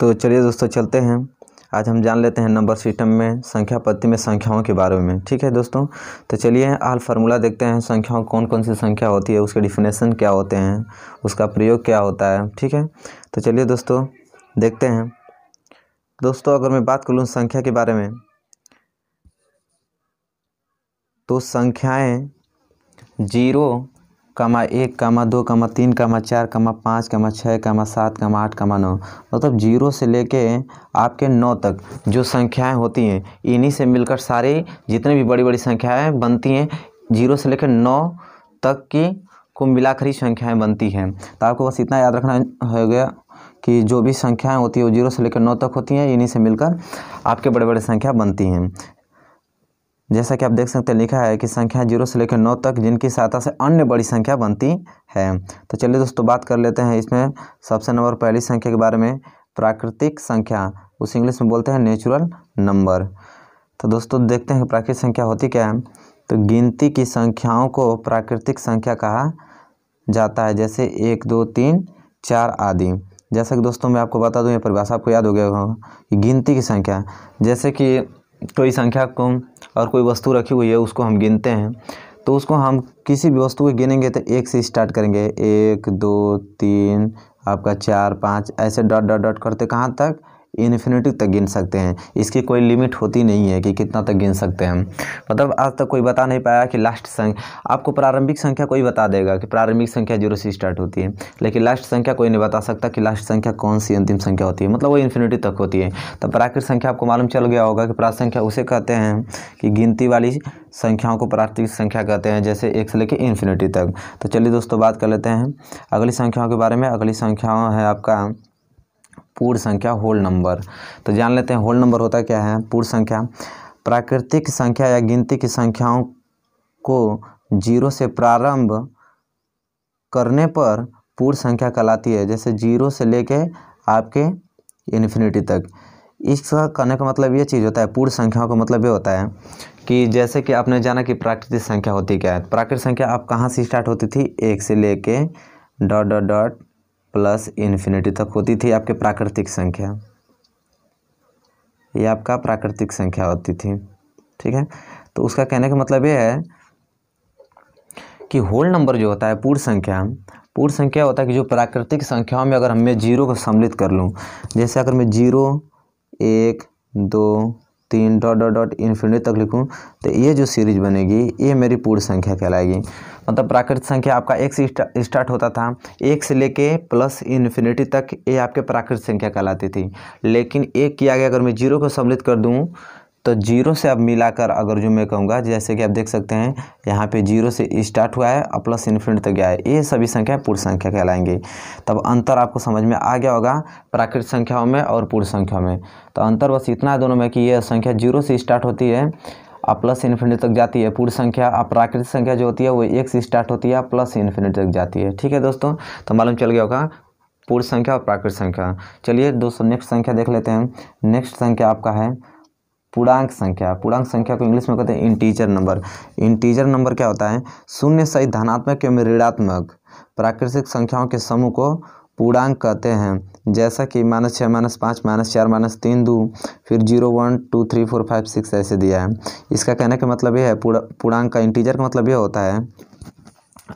तो चलिए दोस्तों चलते हैं आज हम जान लेते हैं नंबर सिस्टम में संख्या पद्धति में संख्याओं के बारे में ठीक है दोस्तों तो चलिए आल फार्मूला देखते हैं संख्याओं कौन कौन सी संख्या होती है उसके डिफिनेशन क्या होते हैं उसका प्रयोग क्या होता है ठीक है तो चलिए दोस्तों देखते हैं दोस्तों अगर मैं बात करूँ संख्या के बारे में तो संख्याएँ जीरो कमा एक कमा दो कमा तीन कमा चार कमा पाँच कमा छः कमा सात कमा आठ कमा नौ मतलब जीरो से लेके आपके नौ तक जो संख्याएं होती हैं इन्हीं से मिलकर सारी जितने भी बड़ी बड़ी संख्याएं बनती हैं जीरो से लेकर नौ तक की को मिलाकर ही संख्याएँ बनती हैं तो आपको बस इतना याद रखना हो गया कि जो भी संख्याएं होती है वो जीरो से लेकर नौ तक होती हैं इन्हीं से मिलकर आपके बड़े बड़े संख्या बनती हैं जैसा कि आप देख सकते हैं लिखा है कि संख्या जीरो से लेकर नौ तक जिनकी सहायता से अन्य बड़ी संख्या बनती है तो चलिए दोस्तों बात कर लेते हैं इसमें सबसे नंबर पहली संख्या के बारे में प्राकृतिक संख्या उस इंग्लिश में बोलते हैं नेचुरल नंबर तो दोस्तों देखते हैं प्राकृतिक संख्या होती क्या है तो गिनती की संख्याओं को प्राकृतिक संख्या कहा जाता है जैसे एक दो तीन चार आदि जैसा कि दोस्तों मैं आपको बता दूं ये परिभाषा आपको याद हो गया होगा गिनती की संख्या जैसे कि कोई संख्या को और कोई वस्तु रखी हुई है उसको हम गिनते हैं तो उसको हम किसी भी वस्तु को गिनेंगे तो एक से स्टार्ट करेंगे एक दो तीन आपका चार पाँच ऐसे डॉट डॉट डॉट करते कहाँ तक इन्फिनिटी तक गिन सकते हैं इसकी कोई लिमिट होती नहीं है कि कितना तक गिन सकते हैं मतलब आज तक कोई बता नहीं पाया कि लास्ट संख्या आपको प्रारंभिक संख्या कोई बता देगा कि प्रारंभिक संख्या जीरो से स्टार्ट होती है लेकिन लास्ट संख्या कोई नहीं बता सकता कि लास्ट संख्या कौन सी अंतिम संख्या होती है मतलब वो इन्फिनिटी तक होती है तो प्राकृत संख्या आपको मालूम चल गया होगा कि प्राकृत संख्या उसे कहते हैं कि गिनती वाली संख्याओं को प्राकृतिक संख्या कहते हैं जैसे एक से लेकर इन्फिनिटी तक तो चलिए दोस्तों बात कर लेते हैं अगली संख्याओं के बारे में अगली संख्याओं है आपका पूर्ण संख्या होल नंबर तो जान लेते हैं होल नंबर होता क्या है पूर्ण संख्या प्राकृतिक संख्या या गिनती की संख्याओं को जीरो से प्रारंभ करने पर पूर्ण संख्या कहलाती है जैसे जीरो से लेके आपके इन्फिनिटी तक इसका कहने का मतलब ये चीज़ होता है पूर्ण संख्याओं का मतलब ये होता है कि जैसे कि आपने जाना कि प्राकृतिक संख्या होती क्या है प्राकृतिक संख्या आप कहाँ से स्टार्ट होती थी एक से लेके dot dot dot plus infinity तक होती थी आपके प्राकृतिक संख्या ये आपका प्राकृतिक संख्या होती थी ठीक है तो उसका कहने का मतलब ये है कि होल नंबर जो होता है पूर्ण संख्या पूर्ण संख्या होता है कि जो प्राकृतिक संख्याओं में अगर हमें जीरो को सम्मिलित कर लूँ जैसे अगर मैं जीरो एक दो तीन डॉट डॉट डॉट इन्फिनिटी तक लिखूँ तो ये जो सीरीज बनेगी ये मेरी पूर्ण संख्या कहलाएगी मतलब प्राकृतिक संख्या आपका एक से स्टार्ट होता था एक से लेके प्लस इन्फिनिटी तक ये आपके प्राकृतिक संख्या कहलाती थी लेकिन एक किया गया अगर मैं जीरो को सम्मिलित कर दूँ तो जीरो से अब मिलाकर अगर जो मैं कहूँगा जैसे कि आप देख सकते हैं यहाँ पे जीरो से स्टार्ट हुआ है और प्लस इन्फिनिट तक गया है ये सभी संख्याएं पूर्ण संख्या कहलाएंगी तब अंतर आपको समझ में आ गया होगा प्राकृत संख्याओं में और पूर्ण संख्या में तो अंतर बस इतना है दोनों में कि यह संख्या जीरो से स्टार्ट होती है और प्लस इन्फिनिट तक जाती है पूर्ण संख्या और प्राकृतिक संख्या जो होती है वो एक से स्टार्ट होती है प्लस इन्फिनिट तक जाती है ठीक है दोस्तों तो मालूम चल गया होगा पूर्ण संख्या और प्राकृतिक संख्या चलिए दोस्तों नेक्स्ट संख्या देख लेते हैं नेक्स्ट संख्या आपका है पूर्णांक संख्या पूर्णांक संख्या को इंग्लिश में कहते हैं इंटीजर नंबर इंटीजर नंबर क्या होता है शून्य सहित धनात्मक एवं ऋणात्मक प्राकृतिक संख्याओं के समूह को पूर्णांक कहते हैं जैसा कि माइनस छः माइनस पाँच माइनस चार माइनस तीन दो फिर zero one two three four five six ऐसे दिया है इसका कहने का मतलब ये है पूर्णांक का इंटीजर का मतलब ये होता है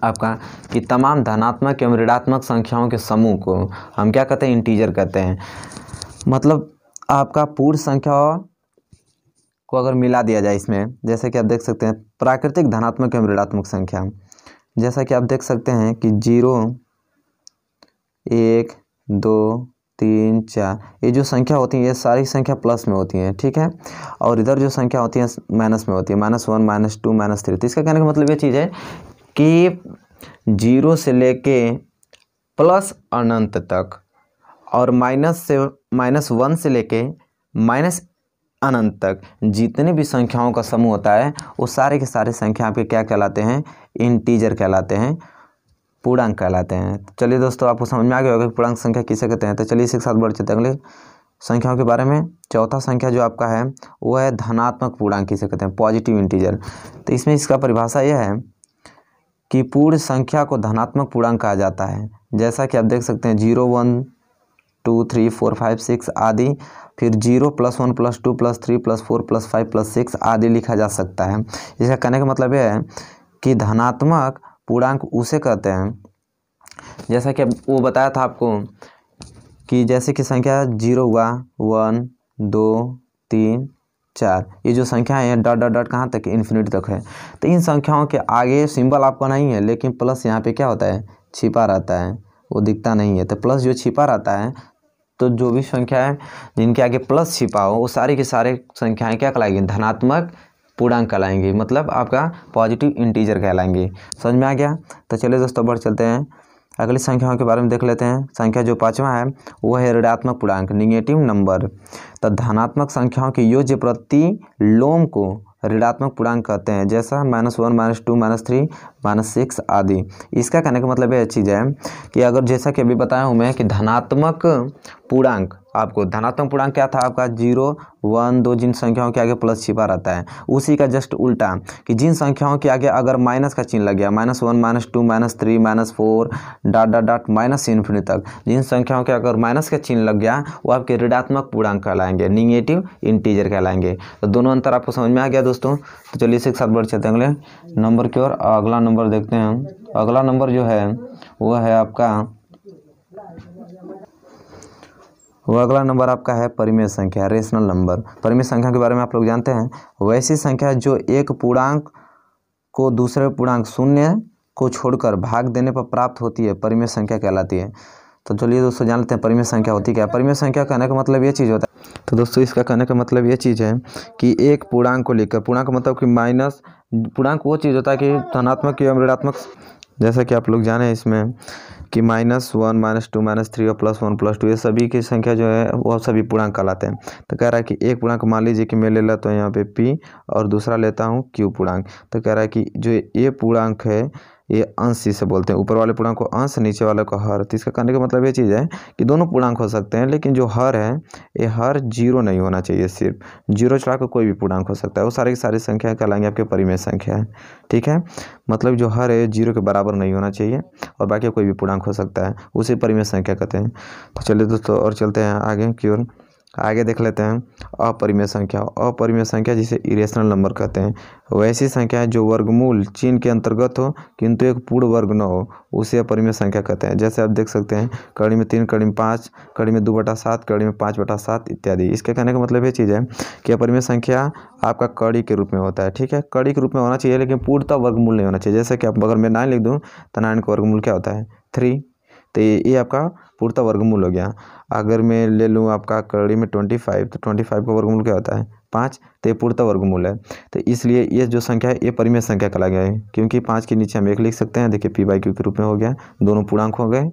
आपका कि तमाम धनात्मक एवं ऋणात्मक संख्याओं के समूह को हम क्या कहते हैं इंटीजर कहते हैं मतलब आपका पूर्ण संख्या को अगर मिला दिया जाए इसमें जैसे कि आप देख सकते हैं प्राकृतिक धनात्मक एवं ऋणात्मक संख्या जैसा कि आप देख सकते हैं कि जीरो एक दो तीन चार ये जो संख्या होती है ये सारी संख्या प्लस में होती है ठीक है और इधर जो संख्या होती है माइनस में होती है minus one minus two minus three तो इसका कहने का मतलब ये चीज़ है कि जीरो से लेके प्लस अनंत तक और माइनस से माइनस वन से लेके माइनस अनंत तक जितने भी संख्याओं का समूह होता है वो सारे के सारे संख्या आपके क्या कहलाते हैं इंटीजर कहलाते हैं पूर्णांक कहलाते हैं तो चलिए दोस्तों आपको समझ में आ गया होगा कि पूर्णांक संख्या किसे कहते हैं तो चलिए इसके साथ बढ़ चलते हैं अगले संख्याओं के बारे में चौथा संख्या जो आपका है वो है धनात्मक पूर्णांक किसे कहते हैं पॉजिटिव इंटीजर तो इसमें इसका परिभाषा यह है कि पूर्ण संख्या को धनात्मक पूर्णांक कहा जाता है जैसा कि आप देख सकते हैं zero one two three four five six आदि फिर zero plus one plus two plus three plus four plus five plus six आदि लिखा जा सकता है इसका कहने का मतलब यह है कि धनात्मक पूर्णांक उसे कहते हैं जैसा कि वो बताया था आपको कि जैसे कि संख्या जीरो हुआ वन दो तीन चार ये जो संख्याएं हैं डॉट डॉट डॉट कहाँ तक इन्फिनिट तक है तो इन संख्याओं के आगे सिंबल आपको नहीं है लेकिन प्लस यहाँ पे क्या होता है छिपा रहता है वो दिखता नहीं है तो प्लस जो छिपा रहता है तो जो भी है जिनके आगे प्लस छिपा हो वो सारी की सारे संख्याएं क्या कहलाएंगी धनात्मक पूर्णांक कहलाएंगे मतलब आपका पॉजिटिव इंटीजर कहलाएंगे समझ में आ गया तो चलिए दोस्तों बढ़ चलते हैं अगली संख्याओं के बारे में देख लेते हैं संख्या जो पाँचवा है वो है ऋणात्मक पूर्णांक निगेटिव नंबर तो धनात्मक संख्याओं के योज्य प्रति लोम को ऋणात्मक पूर्णांक कहते हैं जैसा minus one minus two minus three minus six आदि इसका कहने का मतलब यह चीज़ है कि अगर जैसा कि अभी बताया हूँ मैं कि धनात्मक पूर्णांक आपको धनात्मक पूर्णांक क्या था आपका जीरो वन दो जिन संख्याओं के आगे प्लस छिपा रहता है उसी का जस्ट उल्टा कि जिन संख्याओं के आगे अगर माइनस का चिन्ह लग गया minus one minus two minus three minus four dot dot dot minus infinity तक जिन संख्याओं के अगर माइनस का चिन्ह लग गया वो आपके ऋणात्मक पूर्णांक कहलाएंगे निगेटिव इंटीजर कहलाएंगे तो दोनों अंतर आपको समझ में आ गया दोस्तों तो चलिए इसी साथ बढ़ चलते हैं अगले नंबर की ओर अगला नंबर देखते हैं अगला नंबर जो है वो है आपका वो अगला नंबर आपका है परिमेय संख्या रेशनल नंबर परिमेय संख्या के बारे में आप लोग जानते हैं वैसी संख्या जो एक पूर्णांक को दूसरे पूर्णांक शून्य को छोड़कर भाग देने पर प्राप्त होती है परिमेय संख्या कहलाती है तो चलिए दोस्तों जान लेते हैं परिमेय संख्या होती क्या है परिमेय संख्या कहने का मतलब ये चीज़ होता है तो दोस्तों इसका कहने का मतलब ये चीज़ है कि एक पूर्णांक को लेकर पूर्णांक मतलब कि माइनस पूर्णांक वो चीज़ होता है कि धनात्मक एवं ऋणात्मक जैसा कि आप लोग जाने इसमें कि minus one minus two minus three और प्लस वन प्लस टू ये सभी की संख्या जो है वह सभी पूर्णांक कहलाते हैं तो कह रहा है कि एक पूर्णांक मान लीजिए कि मैं ले लेता हूँ यहाँ पे पी और दूसरा लेता हूँ क्यू पूर्णांक तो कह रहा है कि जो ये पूर्णांक है ये अंश इसे बोलते हैं ऊपर वाले पूर्णांक को अंश नीचे वाले को हर तो इसका कहने का मतलब ये चीज़ है कि दोनों पूर्णांक हो सकते हैं लेकिन जो हर है ये हर जीरो नहीं होना चाहिए सिर्फ जीरो चढ़ा को कोई भी पूर्णांक हो सकता है वो सारे की सारी संख्या कहलाएंगे आपके परिमेय संख्या है ठीक है मतलब जो हर है जीरो के बराबर नहीं होना चाहिए और बाकी कोई भी पूर्णांक हो सकता है उसे परिमेय संख्या कहते हैं तो चलिए दोस्तों और चलते हैं आगे की ओर आगे देख लेते हैं अपरिमेय संख्या अपरिमेय संख्या जिसे इरेशनल नंबर कहते हैं वैसी संख्या है जो वर्गमूल चिन्ह के अंतर्गत हो किंतु एक पूर्ण वर्ग न हो उसे अपरिमेय संख्या कहते हैं जैसे आप देख सकते हैं कड़ी में तीन कड़ी में पाँच कड़ी में दो बटा सात कड़ी में पाँच बटा सात इत्यादि इसके कहने का मतलब ये चीज़ है कि अपरिमेय संख्या आपका कड़ी के रूप में होता है ठीक है कड़ी के रूप में होना चाहिए लेकिन पूर्णतः वर्गमूल नहीं होना चाहिए जैसे कि आप अगर मैं नाइन लिख दूँ तो नाइन का वर्गमूल क्या होता है थ्री तो ये आपका पूर्ता वर्गमूल हो गया अगर मैं ले लूँ आपका कड़ी में ट्वेंटी फाइव तो ट्वेंटी फाइव का वर्गमूल क्या होता है पाँच तो ये पूर्णतः वर्गमूल है तो इसलिए ये जो संख्या है ये परिमेय संख्या कहला गया है क्योंकि पाँच के नीचे हम एक लिख सकते हैं देखिए पी बाई क्यू के रूप में हो गया दोनों पूर्णांक हो गए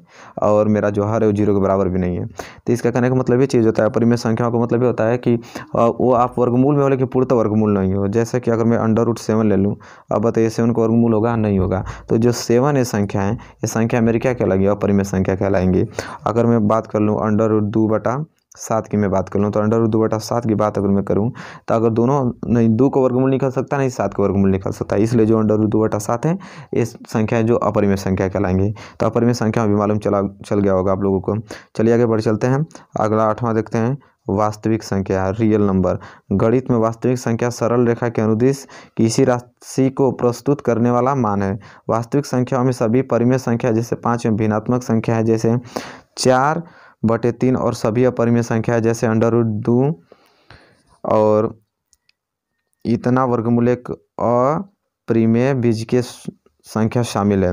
और मेरा जो हर है वो जीरो के बराबर भी नहीं है तो इसका कहने का मतलब ये चीज़ होता है परिमेय संख्याओं का मतलब ये होता है कि वो आप वर्गमूल में हो लेकिन पूर्णतः वर्गमूल नहीं हो जैसे कि अगर मैं अंडर रूट सेवन ले लूँ अब बताइए सेवन का वर्गमूल होगा नहीं होगा तो जो सेवन है संख्या है ये संख्या मेरी क्या कहलाएगी परिमय संख्या कहलाएंगी अगर मैं बात कर लूँ अंडर रूट दो बटा सात की मैं बात कर लूँ तो अंडर रूट दो बटा सात की बात अगर मैं करूँ तो अगर दोनों नहीं दो को वर्गमूल निकल सकता नहीं सात का वर्गमूल निकल सकता है इसलिए जो अंडर रूट दो बटा सात है ये संख्याएं जो अपरिमय संख्या कहलाएंगे तो अपरिमय संख्या अभी मालूम चला चल गया होगा आप लोगों को चलिए आगे बढ़ चलते हैं अगला आठवां देखते हैं वास्तविक संख्या रियल नंबर गणित में वास्तविक संख्या सरल रेखा के अनुदेश किसी राशि को प्रस्तुत करने वाला मान है वास्तविक संख्याओं में सभी परिमेय संख्या जैसे पाँच में भिन्नात्मक संख्या है जैसे चार बटे तीन और सभी अपरिमेय संख्या जैसे अंडर रूट दो और इतना वर्गमूल एक अपरिमेय बीज के संख्या शामिल है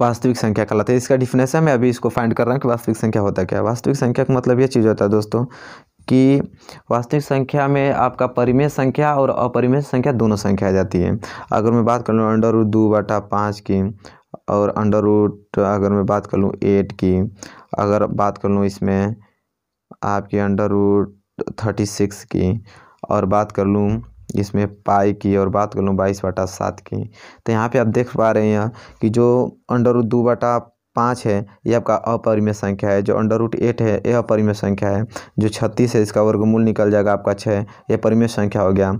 वास्तविक संख्या कहलाती है इसका डिफिनेशन मैं अभी इसको फाइंड कर रहा हूँ कि वास्तविक संख्या होता क्या है वास्तविक संख्या का मतलब ये चीज़ होता है दोस्तों कि वास्तविक संख्या में आपका परिमेय संख्या और अपरिमेय संख्या दोनों संख्या आ जाती है अगर मैं बात कर लूँ अंडर रूट दो बटा पाँच की और अंडर रूट अगर मैं बात कर लूँ एट की अगर बात कर लूँ इसमें आपकी अंडर रूट थर्टी सिक्स की और बात कर लूँ इसमें पाई की और बात कर लूँ बाईस बटा सात की तो यहाँ पे आप देख पा रहे हैं कि जो अंडर रूट दो बटा पाँच है ये आपका अपरिमेय संख्या है जो अंडर रूट एट है यह अपरिमेय संख्या है जो छत्तीस है इसका वर्गमूल निकल जाएगा आपका छः यह परिमेय संख्या हो गया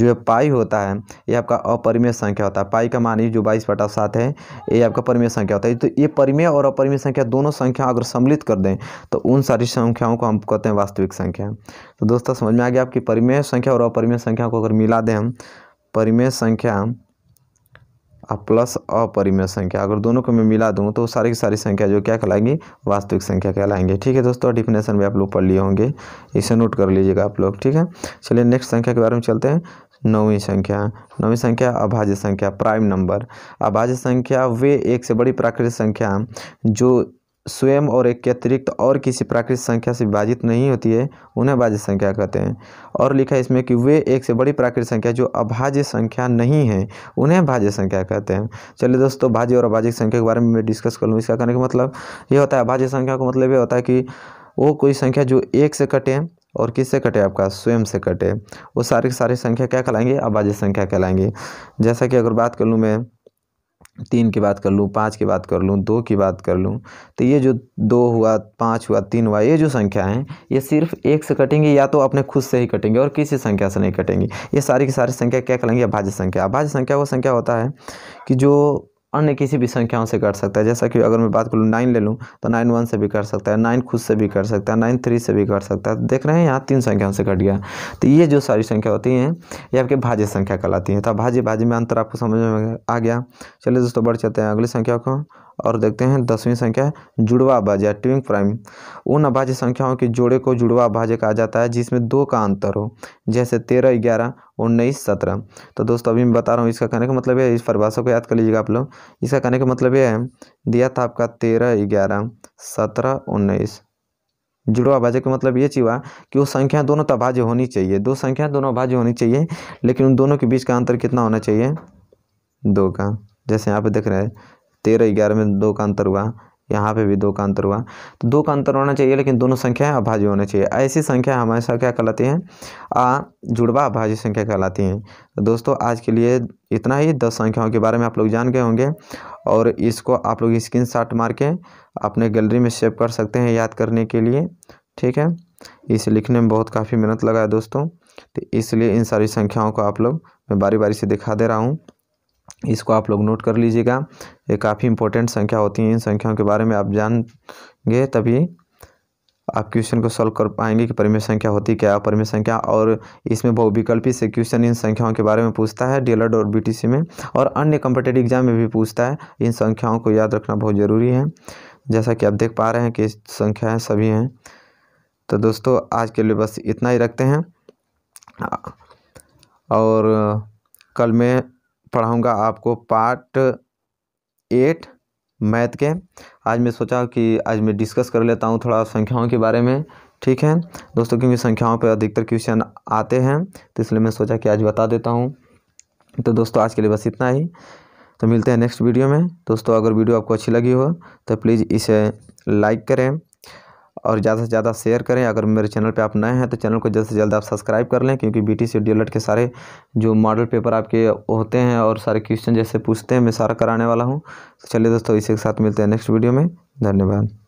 जो पाई होता है ये आपका अपरिमेय संख्या होता है पाई का मान जो बाईस बटा सात है ये आपका परिमेय संख्या होता है तो ये परिमेय और अपरिमेय संख्या दोनों संख्या अगर सम्मिलित कर दें तो उन सारी संख्याओं को हम कहते हैं वास्तविक संख्या तो दोस्तों समझ में आ गया आपकी परिमेय संख्या और अपरिमेय संख्या को अगर मिला दें हम परिमेय संख्या और प्लस अपरिमेय संख्या अगर दोनों को मैं मिला दूँ तो सारी की सारी संख्या जो क्या कहलाएंगी वास्तविक संख्या कहलाएंगे ठीक है दोस्तों डिफिनेशन भी आप लोग पढ़ लिए होंगे इसे नोट कर लीजिएगा आप लोग ठीक है चलिए नेक्स्ट संख्या के बारे में चलते हैं नौवीं संख्या नौवीं संख्या अभाज्य संख्या प्राइम नंबर अभाज्य संख्या वे एक से बड़ी प्राकृतिक संख्या जो स्वयं और एक के अतिरिक्त और किसी प्राकृतिक संख्या से विभाजित नहीं होती है उन्हें भाज्य संख्या कहते हैं और लिखा है इसमें कि वे एक से बड़ी प्राकृतिक संख्या जो अभाज्य संख्या नहीं है उन्हें भाज्य संख्या कहते हैं चलिए दोस्तों भाज्य और अभाज्य संख्या के बारे में मैं डिस्कस कर लूँ इसका कहने का मतलब ये होता है अभाज्य संख्या का मतलब ये होता है कि वो कोई संख्या जो एक से कटे और किससे कटे आपका स्वयं से कटे वो सारी सारी संख्या क्या कहलाएंगे अभाज्य संख्या कहलाएंगे जैसा कि अगर बात कर लूँ मैं तीन की बात कर लूँ पाँच की बात कर लूँ दो की बात कर लूँ तो ये जो दो हुआ पाँच हुआ तीन हुआ ये जो संख्या हैं ये सिर्फ एक से कटेंगे या तो अपने खुद से ही कटेंगे और किसी संख्या से नहीं कटेंगे ये सारी की सारी संख्या क्या कहेंगे अभाज्य संख्या अभाज्य संख्या वो संख्या होता है कि जो अन्य किसी भी संख्याओं से कर सकता है जैसा कि अगर मैं बात करूँ नाइन ले लूँ तो नाइन वन से भी कर सकता है नाइन खुद से भी कर सकता है नाइन थ्री से भी कर सकता है देख रहे हैं यहाँ तीन संख्याओं से कट गया तो ये जो सारी संख्या होती हैं ये आपके भाज्य संख्या कहलाती हैं तो भाज्य भाज्य में अंतर आपको समझ में आ गया चलिए दोस्तों बढ़ चलते हैं अगली संख्या को और देखते हैं दसवीं संख्या है जुड़वा अभाज्य ट्विंग प्राइम उन अभाज्य संख्याओं के जोड़े को जुड़वा अभाज्य कहा जाता है जिसमें दो का अंतर हो जैसे तेरह ग्यारह उन्नीस सत्रह तो दोस्तों अभी मैं बता रहा हूँ इसका कहने का मतलब है इस परिभाषा को याद कर लीजिएगा आप लोग इसका कहने का मतलब यह है दिया था आपका तेरह ग्यारह सत्रह उन्नीस जुड़वा अभाज्य का मतलब ये हुआ कि वो संख्या दोनों तो अभाज्य होनी चाहिए दो संख्या दोनों अभाज्य होनी चाहिए लेकिन उन दोनों के बीच का अंतर कितना होना चाहिए दो का जैसे यहाँ पे देख रहे हैं तेरह ग्यारह में दो का अंतर हुआ यहाँ पे भी दो का अंतर हुआ तो दो का अंतर होना चाहिए लेकिन दोनों संख्याएं अभाज्य होना चाहिए ऐसी संख्या हमेशा क्या कहलाती हैं आ जुड़वा अभाज्य संख्या कहलाती हैं तो दोस्तों आज के लिए इतना ही दस संख्याओं के बारे में आप लोग जान गए होंगे और इसको आप लोग स्क्रीन शॉट मार के अपने गैलरी में सेव कर सकते हैं याद करने के लिए ठीक है इसे लिखने में बहुत काफ़ी मेहनत लगा है दोस्तों तो इसलिए इन सारी संख्याओं को आप लोग मैं बारी बारी से दिखा दे रहा हूँ इसको आप लोग नोट कर लीजिएगा ये काफ़ी इंपॉर्टेंट संख्या होती हैं इन संख्याओं के बारे में आप जानेंगे तभी आप क्वेश्चन को सॉल्व कर पाएंगे कि परिमेय संख्या होती क्या है परिमेय संख्या और इसमें बहुविकल्पी से क्वेश्चन इन संख्याओं के बारे में पूछता है डी और बीटीसी में और अन्य कम्पिटेटिव एग्जाम में भी पूछता है इन संख्याओं को याद रखना बहुत ज़रूरी है जैसा कि आप देख पा रहे हैं कि संख्याएँ है, सभी हैं तो दोस्तों आज के लिए बस इतना ही रखते हैं और कल मैं पढ़ाऊँगा आपको पार्ट एट मैथ के आज मैं सोचा कि आज मैं डिस्कस कर लेता हूँ थोड़ा संख्याओं के बारे में ठीक है दोस्तों क्योंकि संख्याओं पर अधिकतर क्वेश्चन आते हैं तो इसलिए मैं सोचा कि आज बता देता हूँ तो दोस्तों आज के लिए बस इतना ही तो मिलते हैं नेक्स्ट वीडियो में दोस्तों अगर वीडियो आपको अच्छी लगी हो तो प्लीज़ इसे लाइक करें और ज़्यादा से ज़्यादा शेयर करें अगर मेरे चैनल पे आप नए हैं तो चैनल को जल्द से जल्द आप सब्सक्राइब कर लें क्योंकि B T C D L के सारे जो मॉडल पेपर आपके होते हैं और सारे क्वेश्चन जैसे पूछते हैं मैं सारा कराने वाला हूँ तो चलिए दोस्तों इसी के साथ मिलते हैं नेक्स्ट वीडियो में धन्यवाद